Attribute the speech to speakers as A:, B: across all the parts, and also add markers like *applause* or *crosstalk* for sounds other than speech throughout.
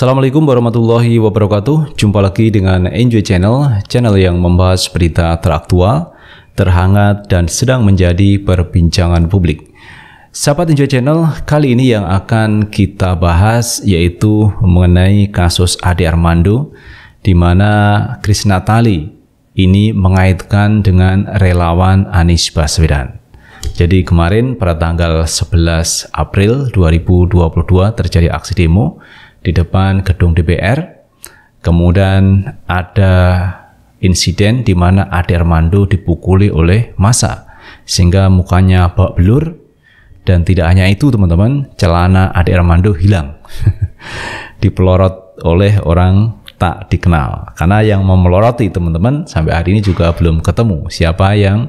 A: Assalamualaikum warahmatullahi wabarakatuh. Jumpa lagi dengan Enjoy Channel, channel yang membahas berita teraktual, terhangat, dan sedang menjadi perbincangan publik. Sahabat Enjoy Channel, kali ini yang akan kita bahas yaitu mengenai kasus Ade Armando, di mana Chris Natali ini mengaitkan dengan relawan Anies Baswedan. Jadi kemarin pada tanggal 11 April 2022 terjadi aksi demo di depan gedung DPR. Kemudian ada insiden di mana Ade Armando dipukuli oleh massa sehingga mukanya bak belur dan tidak hanya itu teman-teman, celana Ade Armando hilang. *laughs* Dipelorot oleh orang tak dikenal. Karena yang memeloroti teman-teman sampai hari ini juga belum ketemu siapa yang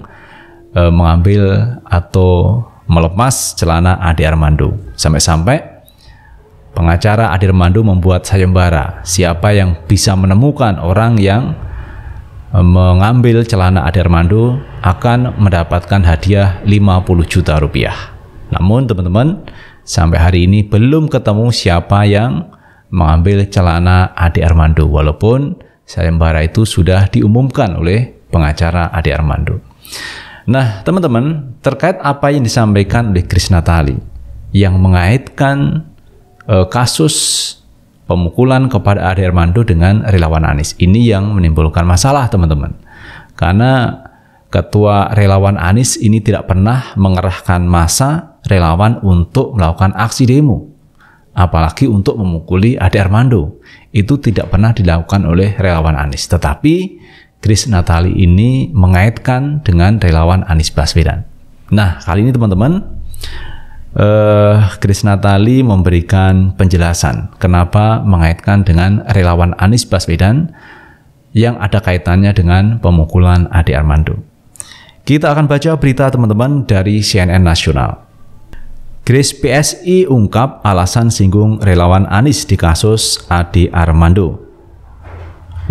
A: e, mengambil atau melepas celana Ade Armando. Sampai-sampai Pengacara Adirmandu membuat sayembara, siapa yang bisa menemukan orang yang e, mengambil celana Adirmandu akan mendapatkan hadiah 50 juta rupiah. Namun teman-teman, sampai hari ini belum ketemu siapa yang mengambil celana Ade Armando walaupun sayembara itu sudah diumumkan oleh pengacara Ade Armando. Nah, teman-teman, terkait apa yang disampaikan oleh Krisnatali yang mengaitkan uh, kasus pemukulan kepada Ade Armando dengan relawan Anies. Ini yang menimbulkan masalah, teman-teman. Karena ketua relawan Anies ini tidak pernah mengerahkan masa relawan untuk melakukan aksi demo. Apalagi untuk memukuli Ade Armando. Itu tidak pernah dilakukan oleh relawan Anies. Tetapi Chris Natali ini mengaitkan dengan relawan Anies Baswedan. Nah, kali ini teman-teman, eh, Natali Natali memberikan penjelasan kenapa mengaitkan dengan relawan Anies Baswedan yang ada kaitannya dengan pemukulan Ade Armando. Kita akan baca berita teman-teman dari CNN Nasional. Chris PSI ungkap alasan singgung relawan Anies di kasus Ade Armando.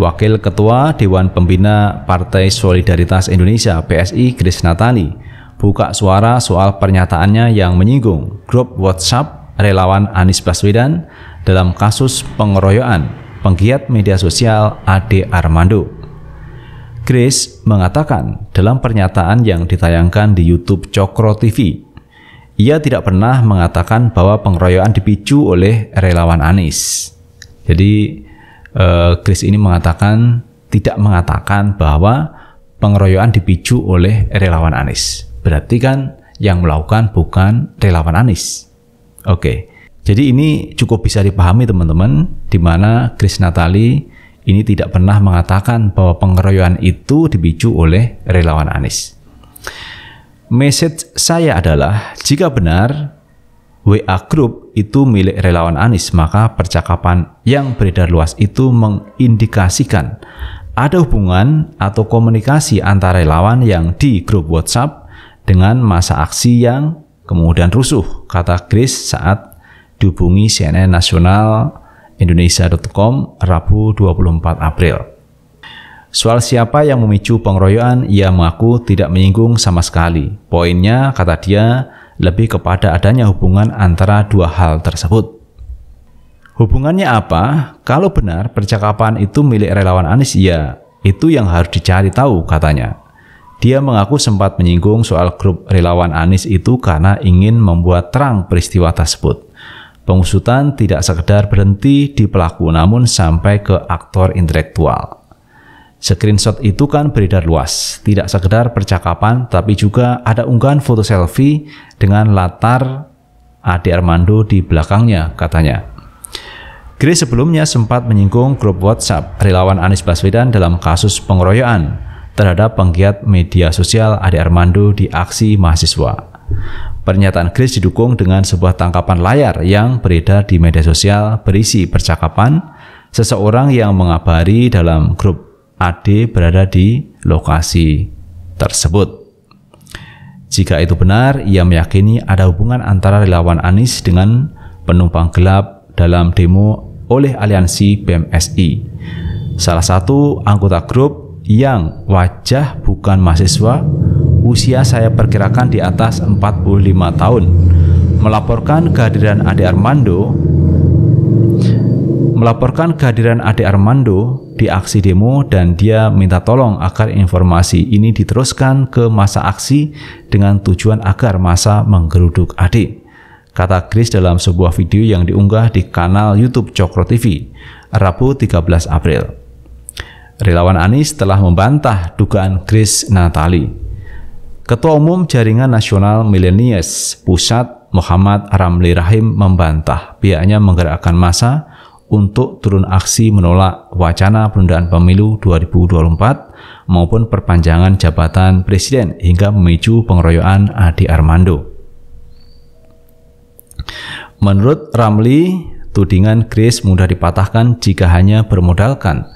A: Wakil Ketua Dewan Pembina Partai Solidaritas Indonesia PSI Chris Natali buka suara soal pernyataannya yang menyinggung grup WhatsApp relawan Anies Baswedan dalam kasus pengeroyokan penggiat media sosial Ade Armando. Chris mengatakan dalam pernyataan yang ditayangkan di YouTube Cokro TV, ia tidak pernah mengatakan bahwa pengeroyokan dipicu oleh relawan Anies. Jadi, eh, Chris ini mengatakan tidak mengatakan bahwa pengeroyokan dipicu oleh relawan Anies. Berarti kan yang melakukan bukan relawan Anies. Oke. Jadi ini cukup bisa dipahami teman-teman di mana Chris Natali ini tidak pernah mengatakan bahwa pengeroyokan itu dibicu oleh relawan Anies. Message saya adalah jika benar WA Group itu milik relawan Anies, maka percakapan yang beredar luas itu mengindikasikan ada hubungan atau komunikasi antara relawan yang di grup WhatsApp dengan masa aksi yang kemudian rusuh, kata Chris saat dihubungi CNN Nasional Indonesia.com Rabu 24 April. Soal siapa yang memicu pengeroyokan, ia mengaku tidak menyinggung sama sekali. Poinnya, kata dia, lebih kepada adanya hubungan antara dua hal tersebut. Hubungannya apa? Kalau benar percakapan itu milik relawan Anies, ya itu yang harus dicari tahu katanya. Dia mengaku sempat menyinggung soal grup relawan Anis itu karena ingin membuat terang peristiwa tersebut. Pengusutan tidak sekedar berhenti di pelaku namun sampai ke aktor intelektual. Screenshot itu kan beredar luas, tidak sekedar percakapan tapi juga ada unggahan foto selfie dengan latar Ade Armando di belakangnya katanya. Grace sebelumnya sempat menyinggung grup WhatsApp relawan Anies Baswedan dalam kasus pengeroyokan terhadap penggiat media sosial Ade Armando di aksi mahasiswa. Pernyataan Chris didukung dengan sebuah tangkapan layar yang beredar di media sosial berisi percakapan seseorang yang mengabari dalam grup AD berada di lokasi tersebut. Jika itu benar, ia meyakini ada hubungan antara relawan Anies dengan penumpang gelap dalam demo oleh aliansi BMSI. Salah satu anggota grup yang wajah bukan mahasiswa, usia saya perkirakan di atas 45 tahun, melaporkan kehadiran Ade Armando melaporkan kehadiran Ade Armando di aksi demo dan dia minta tolong agar informasi ini diteruskan ke masa aksi dengan tujuan agar masa menggeruduk Ade. Kata Chris dalam sebuah video yang diunggah di kanal YouTube Cokro TV, Rabu 13 April. Relawan Anies telah membantah dugaan Grace Natali. Ketua Umum Jaringan Nasional Milenius Pusat Muhammad Ramli Rahim membantah pihaknya menggerakkan massa untuk turun aksi menolak wacana penundaan pemilu 2024 maupun perpanjangan jabatan presiden hingga memicu pengeroyokan Adi Armando. Menurut Ramli, tudingan Grace mudah dipatahkan jika hanya bermodalkan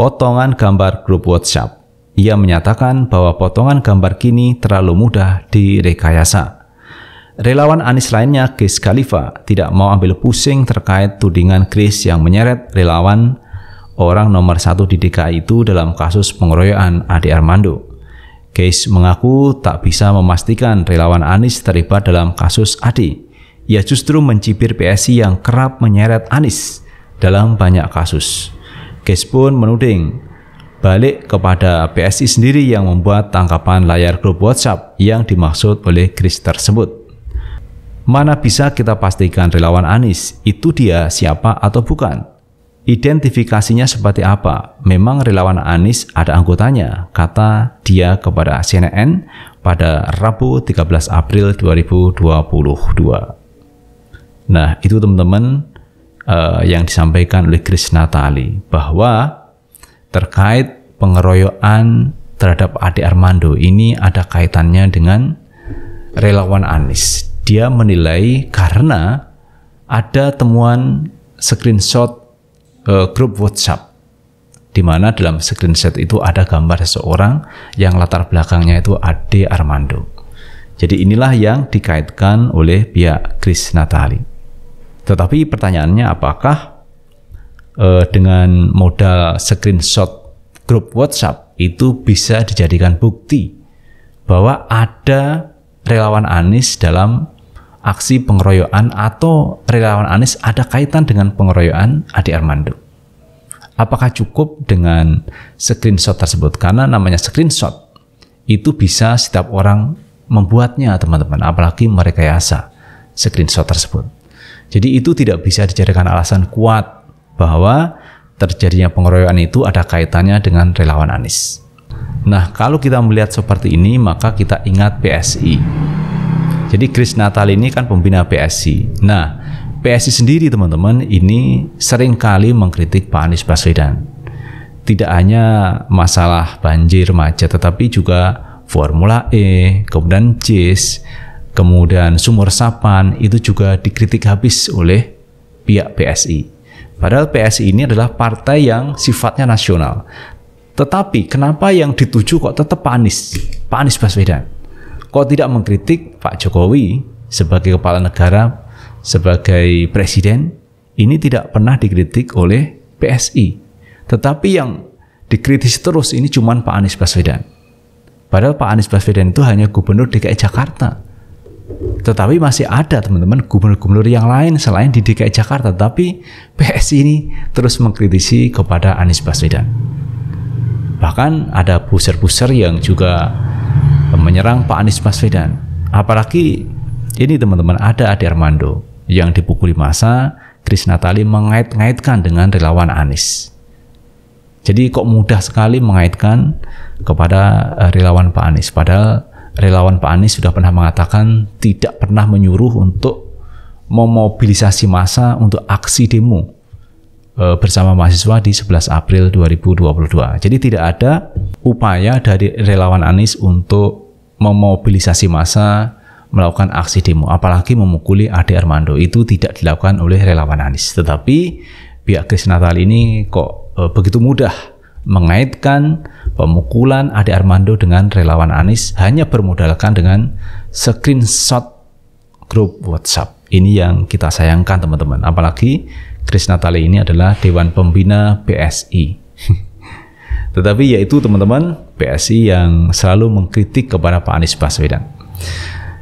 A: potongan gambar grup WhatsApp. Ia menyatakan bahwa potongan gambar kini terlalu mudah direkayasa. Relawan Anies lainnya, Chris Khalifa, tidak mau ambil pusing terkait tudingan Chris yang menyeret relawan orang nomor satu di DKI itu dalam kasus pengeroyokan Ade Armando. Case mengaku tak bisa memastikan relawan Anies terlibat dalam kasus Adi. Ia justru mencibir PSI yang kerap menyeret Anies dalam banyak kasus. Ges pun menuding balik kepada PSI sendiri yang membuat tangkapan layar grup WhatsApp yang dimaksud oleh Chris tersebut. Mana bisa kita pastikan relawan Anis itu dia siapa atau bukan? Identifikasinya seperti apa? Memang relawan Anis ada anggotanya, kata dia kepada CNN pada Rabu 13 April 2022. Nah, itu teman-teman uh, yang disampaikan oleh Krishna Tali bahwa terkait pengeroyokan terhadap Ade Armando ini ada kaitannya dengan relawan Anis. Dia menilai karena ada temuan screenshot uh, grup WhatsApp di mana dalam screenshot itu ada gambar seseorang yang latar belakangnya itu Ade Armando. Jadi inilah yang dikaitkan oleh pihak Chris Natali. Tetapi pertanyaannya apakah eh, dengan modal screenshot grup WhatsApp itu bisa dijadikan bukti bahwa ada relawan Anies dalam aksi pengeroyokan atau relawan Anies ada kaitan dengan pengeroyokan Ade Armando. Apakah cukup dengan screenshot tersebut? Karena namanya screenshot itu bisa setiap orang membuatnya teman-teman apalagi merekayasa screenshot tersebut. Jadi itu tidak bisa dijadikan alasan kuat bahwa terjadinya pengeroyokan itu ada kaitannya dengan relawan Anies. Nah, kalau kita melihat seperti ini, maka kita ingat PSI. Jadi Chris Natal ini kan pembina PSI. Nah, PSI sendiri teman-teman ini seringkali mengkritik Pak Anies Baswedan. Tidak hanya masalah banjir macet, tetapi juga Formula E, kemudian JIS, kemudian sumur resapan itu juga dikritik habis oleh pihak PSI. Padahal PSI ini adalah partai yang sifatnya nasional. Tetapi kenapa yang dituju kok tetap Pak Anies? Pak Anies Baswedan? Kok tidak mengkritik Pak Jokowi sebagai kepala negara, sebagai presiden? Ini tidak pernah dikritik oleh PSI. Tetapi yang dikritisi terus ini cuma Pak Anies Baswedan. Padahal Pak Anies Baswedan itu hanya gubernur DKI Jakarta. Tetapi masih ada teman-teman gubernur-gubernur yang lain selain di DKI Jakarta, tapi PSI ini terus mengkritisi kepada Anies Baswedan. Bahkan ada pusir-pusir yang juga menyerang Pak Anies Baswedan. Apalagi ini teman-teman ada Ade Armando yang dipukuli masa, Chris Natali mengait-ngaitkan dengan relawan Anies. Jadi kok mudah sekali mengaitkan kepada eh, relawan Pak Anies padahal relawan Pak Anies sudah pernah mengatakan tidak pernah menyuruh untuk memobilisasi massa untuk aksi demo e, bersama mahasiswa di 11 April 2022. Jadi tidak ada upaya dari relawan Anies untuk memobilisasi massa melakukan aksi demo, apalagi memukuli Ade Armando. Itu tidak dilakukan oleh relawan Anies. Tetapi pihak Kris Natal ini kok e, begitu mudah mengaitkan Pemukulan Ade Armando dengan relawan Anis hanya bermodalkan dengan screenshot grup WhatsApp. Ini yang kita sayangkan teman-teman. Apalagi Chris Natali ini adalah Dewan Pembina PSI. *laughs* Tetapi yaitu teman-teman PSI yang selalu mengkritik kepada Pak Anies Baswedan.